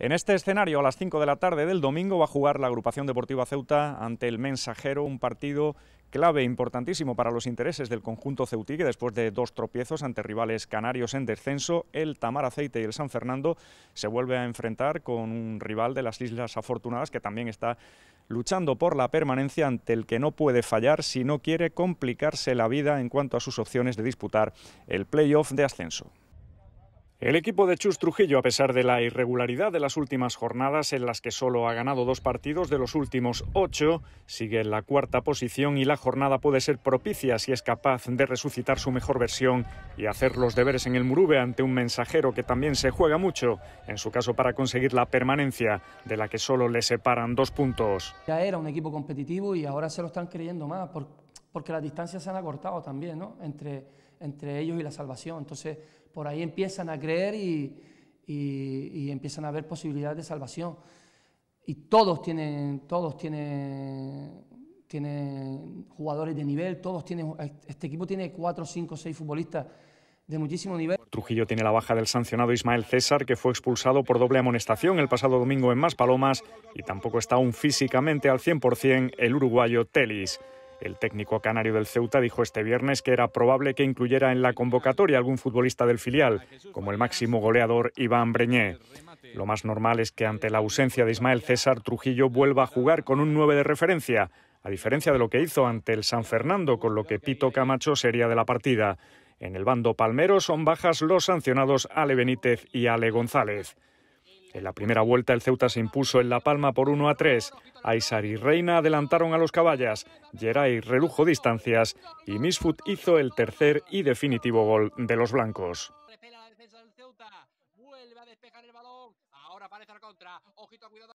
En este escenario, a las 5 de la tarde del domingo, va a jugar la agrupación deportiva Ceuta ante el Mensajero, un partido clave importantísimo para los intereses del conjunto ceutí, que después de dos tropiezos ante rivales canarios en descenso, el Tamar Aceite y el San Fernando se vuelve a enfrentar con un rival de las Islas Afortunadas que también está luchando por la permanencia ante el que no puede fallar si no quiere complicarse la vida en cuanto a sus opciones de disputar el playoff de ascenso. El equipo de Chus Trujillo, a pesar de la irregularidad de las últimas jornadas en las que solo ha ganado dos partidos de los últimos ocho, sigue en la cuarta posición y la jornada puede ser propicia si es capaz de resucitar su mejor versión y hacer los deberes en el Murube ante un mensajero que también se juega mucho, en su caso para conseguir la permanencia, de la que solo le separan dos puntos. Ya era un equipo competitivo y ahora se lo están creyendo más, porque las distancias se han acortado también, ¿no? Entre entre ellos y la salvación. Entonces, por ahí empiezan a creer y, empiezan a ver posibilidades de salvación. Y todos tienen, todos tienen, tienen jugadores de nivel, todos tienen, este equipo tiene cuatro, cinco, seis futbolistas de muchísimo nivel. Trujillo tiene la baja del sancionado Ismael César, que fue expulsado por doble amonestación el pasado domingo en Más Palomas, y tampoco está aún físicamente al 100% el uruguayo Telis. El técnico canario del Ceuta dijo este viernes que era probable que incluyera en la convocatoria algún futbolista del filial, como el máximo goleador Iván Breñé. Lo más normal es que ante la ausencia de Ismael César Trujillo vuelva a jugar con un 9 de referencia, a diferencia de lo que hizo ante el San Fernando, con lo que Pito Camacho sería de la partida. En el bando palmero son bajas los sancionados Ale Benítez y Ale González. En la primera vuelta el Ceuta se impuso en La Palma por 1 a 3. Aysar y Reina adelantaron a los caballas, Geray relujo distancias y Misfut hizo el tercer y definitivo gol de los blancos.